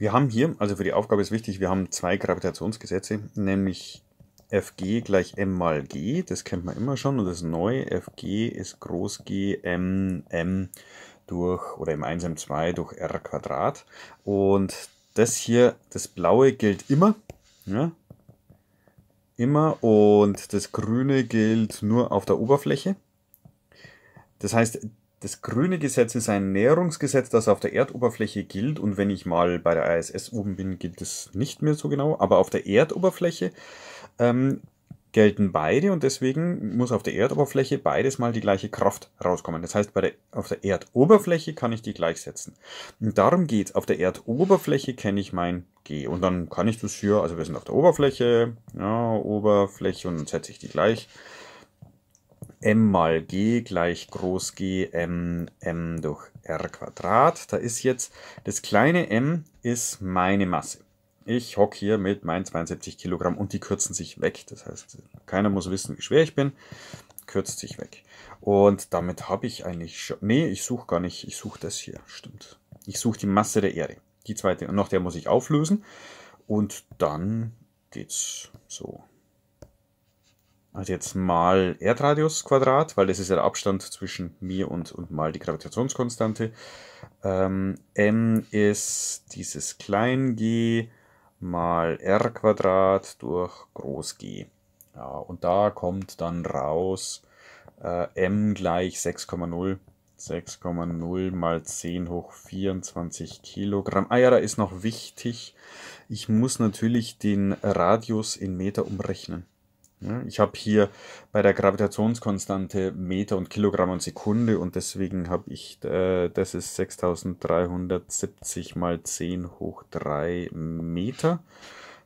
Wir haben hier, also für die Aufgabe ist wichtig, wir haben zwei Gravitationsgesetze, nämlich Fg gleich m mal g, das kennt man immer schon und das ist neu. Fg ist groß g m m durch oder m1 m2 durch r Quadrat und das hier, das blaue gilt immer, ja, immer und das grüne gilt nur auf der Oberfläche. Das heißt, das grüne Gesetz ist ein Näherungsgesetz, das auf der Erdoberfläche gilt und wenn ich mal bei der ISS oben bin, gilt es nicht mehr so genau, aber auf der Erdoberfläche ähm, gelten beide und deswegen muss auf der Erdoberfläche beides mal die gleiche Kraft rauskommen. Das heißt, bei der, auf der Erdoberfläche kann ich die gleichsetzen. Und darum geht es. Auf der Erdoberfläche kenne ich mein G und dann kann ich das hier, also wir sind auf der Oberfläche, ja, Oberfläche und dann setze ich die gleich m mal g gleich groß g m m durch r Quadrat. Da ist jetzt das kleine m ist meine Masse. Ich hock hier mit meinen 72 Kilogramm und die kürzen sich weg. Das heißt, keiner muss wissen, wie schwer ich bin. Kürzt sich weg. Und damit habe ich eigentlich schon... Nee, ich suche gar nicht. Ich suche das hier. Stimmt. Ich suche die Masse der Erde. Die zweite. Und nach der muss ich auflösen. Und dann geht's so also jetzt mal Erdradius Quadrat, weil das ist ja der Abstand zwischen mir und, und mal die Gravitationskonstante. Ähm, m ist dieses klein g mal r Quadrat durch groß g. Ja, und da kommt dann raus äh, m gleich 6,0. 6,0 mal 10 hoch 24 Kilogramm. Ah ja, da ist noch wichtig, ich muss natürlich den Radius in Meter umrechnen. Ich habe hier bei der Gravitationskonstante Meter und Kilogramm und Sekunde und deswegen habe ich, äh, das ist 6370 mal 10 hoch 3 Meter.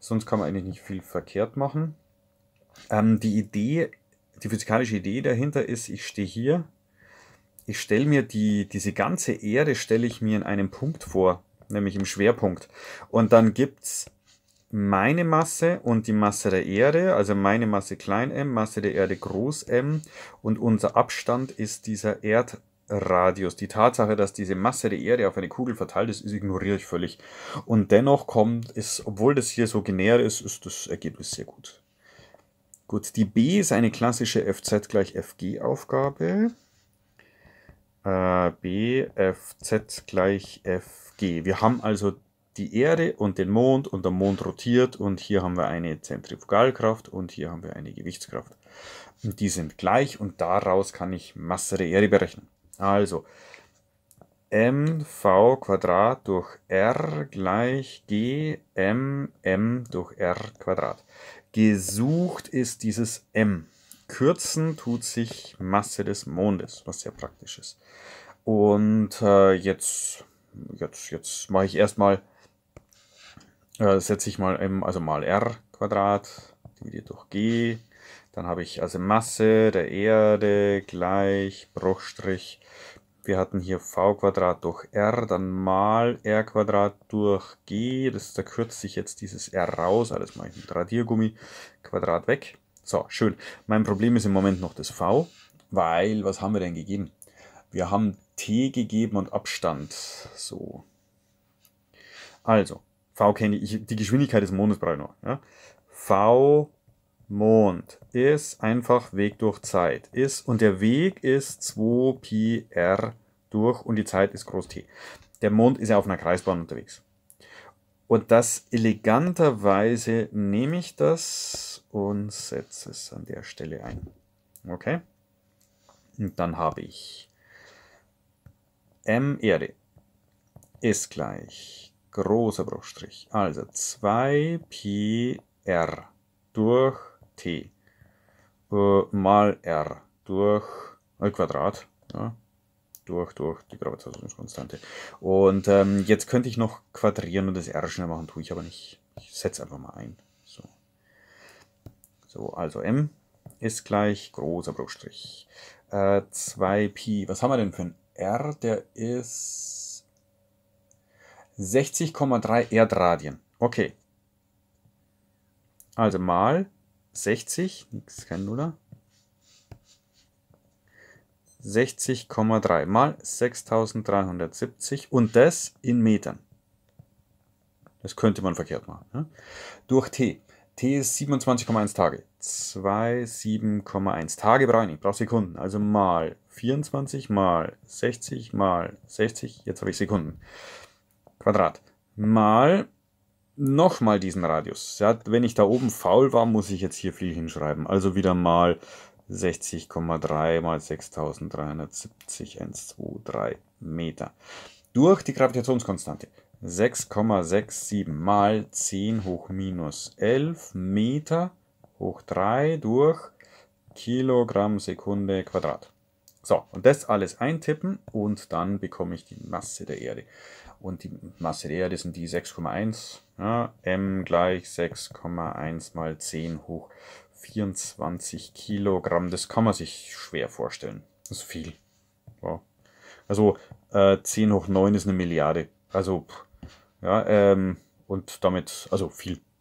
Sonst kann man eigentlich nicht viel verkehrt machen. Ähm, die Idee, die physikalische Idee dahinter ist, ich stehe hier, ich stelle mir die, diese ganze Erde, stelle ich mir in einem Punkt vor, nämlich im Schwerpunkt. Und dann gibt es meine Masse und die Masse der Erde, also meine Masse klein m, Masse der Erde groß m und unser Abstand ist dieser Erdradius. Die Tatsache, dass diese Masse der Erde auf eine Kugel verteilt ist, ist ignoriere ich völlig. Und dennoch kommt es, obwohl das hier so genäher ist, ist das Ergebnis sehr gut. Gut, die B ist eine klassische FZ gleich FG Aufgabe. Äh, B, FZ gleich FG. Wir haben also die Erde und den Mond und der Mond rotiert und hier haben wir eine Zentrifugalkraft und hier haben wir eine Gewichtskraft. Und die sind gleich und daraus kann ich Masse der Erde berechnen. Also mv Quadrat durch r gleich g m m durch r Quadrat. Gesucht ist dieses m. Kürzen tut sich Masse des Mondes, was sehr praktisch ist. Und äh, jetzt, jetzt, jetzt mache ich erstmal äh, setze ich mal m, also mal r Quadrat dividiert durch g. Dann habe ich also Masse der Erde gleich Bruchstrich. Wir hatten hier v Quadrat durch r, dann mal r Quadrat durch g. Das, da kürze ich jetzt dieses r raus. Alles mache ich mit Radiergummi. Quadrat weg. So, schön. Mein Problem ist im Moment noch das v, weil was haben wir denn gegeben? Wir haben t gegeben und Abstand. So. Also, kenne ich, die Geschwindigkeit des Mondes brauche ich noch. Ja? V Mond ist einfach Weg durch Zeit. Ist, und der Weg ist 2 r durch und die Zeit ist groß T. Der Mond ist ja auf einer Kreisbahn unterwegs. Und das eleganterweise nehme ich das und setze es an der Stelle ein. Okay? Und dann habe ich m Erde ist gleich großer Bruchstrich. Also 2πr durch t äh, mal r durch äh, Quadrat. Ja, durch, durch die Gravitationskonstante. Und ähm, jetzt könnte ich noch quadrieren und das r schnell machen, tue ich aber nicht. Ich setze einfach mal ein. So. so, also m ist gleich großer Bruchstrich. Äh, 2pi, was haben wir denn für ein r? Der ist 60,3 Erdradien. Okay. Also mal 60, nix, kein Nuller. 60,3 mal 6370 und das in Metern. Das könnte man verkehrt machen. Ne? Durch T. T ist 27,1 Tage. 2, 7,1 Tage bereinigt, brauche Sekunden. Also mal 24 mal 60 mal 60, jetzt habe ich Sekunden. Quadrat mal nochmal diesen Radius. Ja, wenn ich da oben faul war, muss ich jetzt hier viel hinschreiben. Also wieder mal 60,3 mal 6370, 1, 2, 3 Meter. Durch die Gravitationskonstante 6,67 mal 10 hoch minus 11 Meter hoch 3 durch Kilogramm Sekunde Quadrat. So, und das alles eintippen und dann bekomme ich die Masse der Erde. Und die Masse der Erde sind die 6,1. Ja, m gleich 6,1 mal 10 hoch 24 Kilogramm. Das kann man sich schwer vorstellen. Das ist viel. Wow. Also äh, 10 hoch 9 ist eine Milliarde. Also, ja, ähm, und damit, also viel.